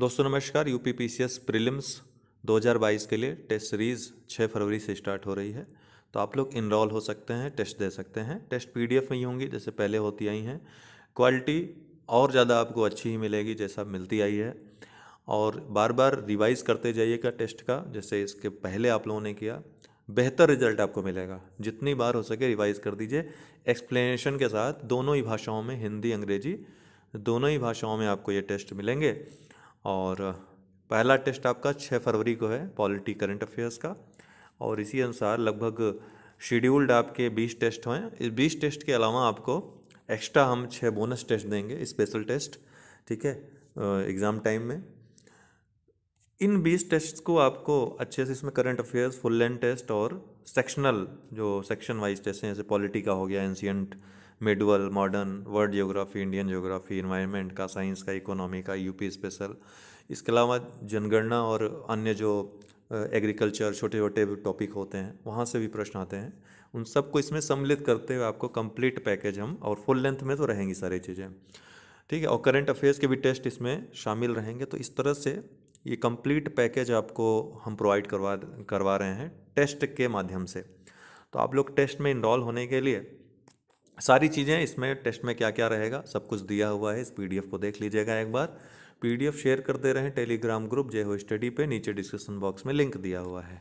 दोस्तों नमस्कार U P P C S prelims बाईस के लिए टेस्ट सीरीज़ 6 फरवरी से स्टार्ट हो रही है तो आप लोग इनरॉल हो सकते हैं टेस्ट दे सकते हैं टेस्ट पीडीएफ में ही होंगी जैसे पहले होती आई हैं क्वालिटी और ज़्यादा आपको अच्छी ही मिलेगी जैसा मिलती आई है और बार बार रिवाइज करते जाइएगा टेस्ट का जैसे इसके पहले आप लोगों ने किया बेहतर रिजल्ट आपको मिलेगा जितनी बार हो सके रिवाइज कर दीजिए एक्सप्लेनेशन के साथ दोनों ही भाषाओं में हिंदी अंग्रेजी दोनों ही भाषाओं में आपको ये टेस्ट मिलेंगे और पहला टेस्ट आपका छः फरवरी को है पॉलिटी करंट अफेयर्स का और इसी अनुसार लगभग शेड्यूल्ड आपके बीस टेस्ट हैं इस बीस टेस्ट के अलावा आपको एक्स्ट्रा हम छः बोनस टेस्ट देंगे स्पेशल टेस्ट ठीक है एग्ज़ाम टाइम में इन बीस टेस्ट को आपको अच्छे से इसमें current affairs full length test और सेक्शनल जो सेक्शन वाइज टेस्ट हैं जैसे पॉलिटी का हो गया ancient medieval modern world geography Indian geography environment का साइंस का इकोनॉमी का यूपी स्पेशल इसके अलावा जनगणना और अन्य जो एग्रीकल्चर छोटे छोटे टॉपिक होते हैं वहाँ से भी प्रश्न आते हैं उन सबको इसमें सम्मिलित करते हुए आपको कंप्लीट पैकेज हम और फुल लेंथ में तो रहेंगी सारी चीज़ें ठीक है और करंट अफेयर्स के भी टेस्ट इसमें शामिल रहेंगे तो इस तरह से ये कंप्लीट पैकेज आपको हम प्रोवाइड करवा करवा रहे हैं टेस्ट के माध्यम से तो आप लोग टेस्ट में इनरोल होने के लिए सारी चीज़ें इसमें टेस्ट में क्या क्या रहेगा सब कुछ दिया हुआ है इस पीडीएफ को देख लीजिएगा एक बार पीडीएफ शेयर कर दे रहे हैं टेलीग्राम ग्रुप जय हो स्टडी पे नीचे डिस्क्रिप्शन बॉक्स में लिंक दिया हुआ है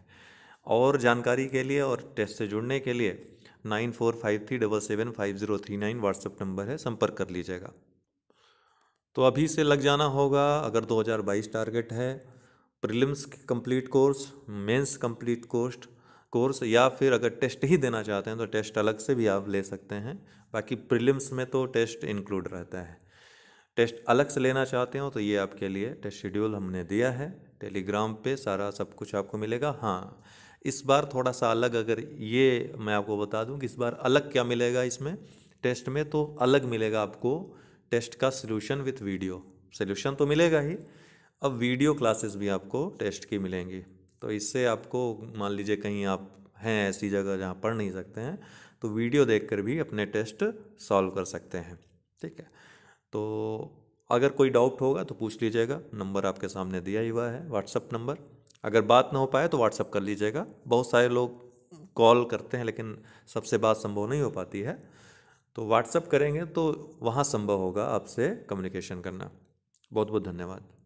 और जानकारी के लिए और टेस्ट से जुड़ने के लिए nine four five three double seven five zero three nine WhatsApp number है संपर्क कर लीजिएगा तो अभी से लग जाना होगा अगर 2022 टारगेट है prelims complete course mains complete course course या फिर अगर टेस्ट ही देना चाहते हैं तो टेस्ट अलग से भी आप ले सकते हैं बाकी प्रीलिम्स में तो टेस्ट इंक्लूड रहता है टेस्ट अलग से लेना चाहते हो तो ये आपके लिए टेस्ट शेड्यूल हमने दिया है टेलीग्राम पे सारा सब कुछ आपको मिलेगा हाँ इस बार थोड़ा सा अलग अगर ये मैं आपको बता दूं कि इस बार अलग क्या मिलेगा इसमें टेस्ट में तो अलग मिलेगा आपको टेस्ट का सोल्यूशन विथ वीडियो सोल्यूशन तो मिलेगा ही अब वीडियो क्लासेस भी आपको टेस्ट की मिलेंगी तो इससे आपको मान लीजिए कहीं आप हैं ऐसी जगह जहाँ पढ़ नहीं सकते हैं तो वीडियो देखकर भी अपने टेस्ट सॉल्व कर सकते हैं ठीक है तो अगर कोई डाउट होगा तो पूछ लीजिएगा नंबर आपके सामने दिया ही हुआ है व्हाट्सअप नंबर अगर बात ना हो पाए तो व्हाट्सअप कर लीजिएगा बहुत सारे लोग कॉल करते हैं लेकिन सबसे बात संभव नहीं हो पाती है तो व्हाट्सअप करेंगे तो वहाँ संभव होगा आपसे कम्युनिकेशन करना बहुत बहुत धन्यवाद